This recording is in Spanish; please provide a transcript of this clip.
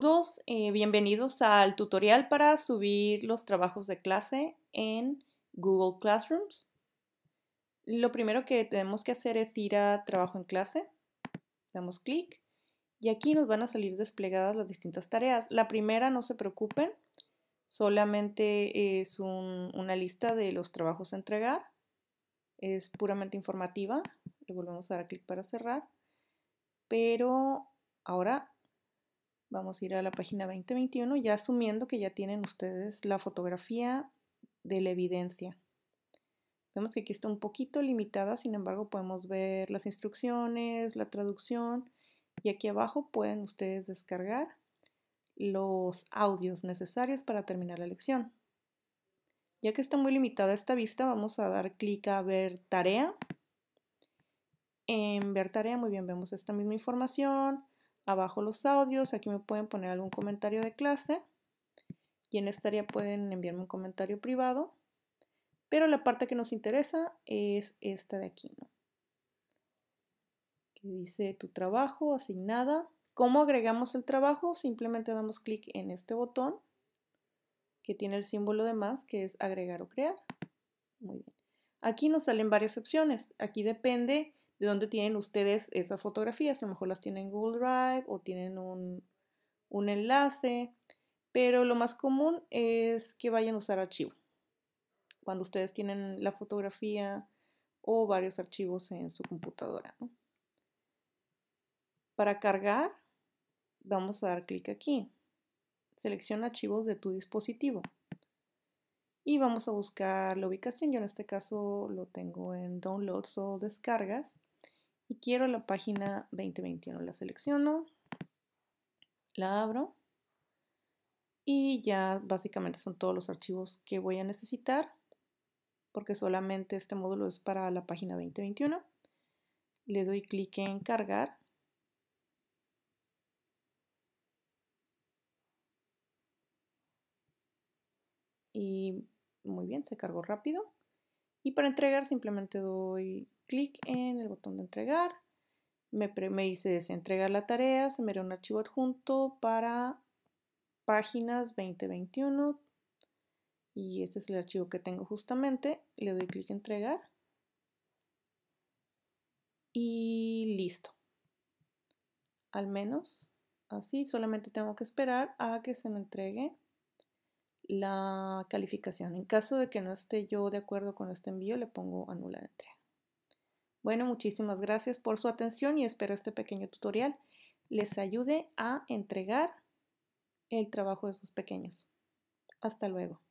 Todos eh, bienvenidos al tutorial para subir los trabajos de clase en Google Classrooms. Lo primero que tenemos que hacer es ir a Trabajo en clase, damos clic y aquí nos van a salir desplegadas las distintas tareas. La primera, no se preocupen, solamente es una lista de los trabajos a entregar, es puramente informativa, le volvemos a dar clic para cerrar, pero ahora Vamos a ir a la página 2021, ya asumiendo que ya tienen ustedes la fotografía de la evidencia. Vemos que aquí está un poquito limitada, sin embargo podemos ver las instrucciones, la traducción y aquí abajo pueden ustedes descargar los audios necesarios para terminar la lección. Ya que está muy limitada esta vista, vamos a dar clic a ver tarea. En ver tarea, muy bien, vemos esta misma información, abajo los audios, aquí me pueden poner algún comentario de clase y en esta área pueden enviarme un comentario privado, pero la parte que nos interesa es esta de aquí, ¿no? que dice tu trabajo, asignada. ¿Cómo agregamos el trabajo? Simplemente damos clic en este botón que tiene el símbolo de más, que es agregar o crear. Muy bien. Aquí nos salen varias opciones. Aquí depende de dónde tienen ustedes esas fotografías. A lo mejor las tienen en Google Drive o tienen un, enlace, pero lo más común es que vayan a usar archivo. Cuando ustedes tienen la fotografía o varios archivos en su computadora. Para cargar, vamos a dar clic aquí. Selecciona archivos de tu dispositivo. Y vamos a buscar la ubicación. Yo en este caso lo tengo en Downloads o Descargas y quiero la página 2021. La selecciono, la abro y ya básicamente son todos los archivos que voy a necesitar porque solamente este módulo es para la página 2021. Le doy clic en cargar. Y muy bien, se cargó rápido. Y para entregar simplemente doy clic en el botón de entregar. Me, hice dice entregar la tarea, se me da un archivo adjunto para páginas 2021. Y este es el archivo que tengo justamente. Le doy clic en entregar. Y listo. Al menos así, solamente tengo que esperar a que se me entregue la calificación. En caso de que no esté yo de acuerdo con este envío, le pongo anular entrega. Bueno, muchísimas gracias por su atención y espero este pequeño tutorial les ayude a entregar el trabajo de sus pequeños. Hasta luego.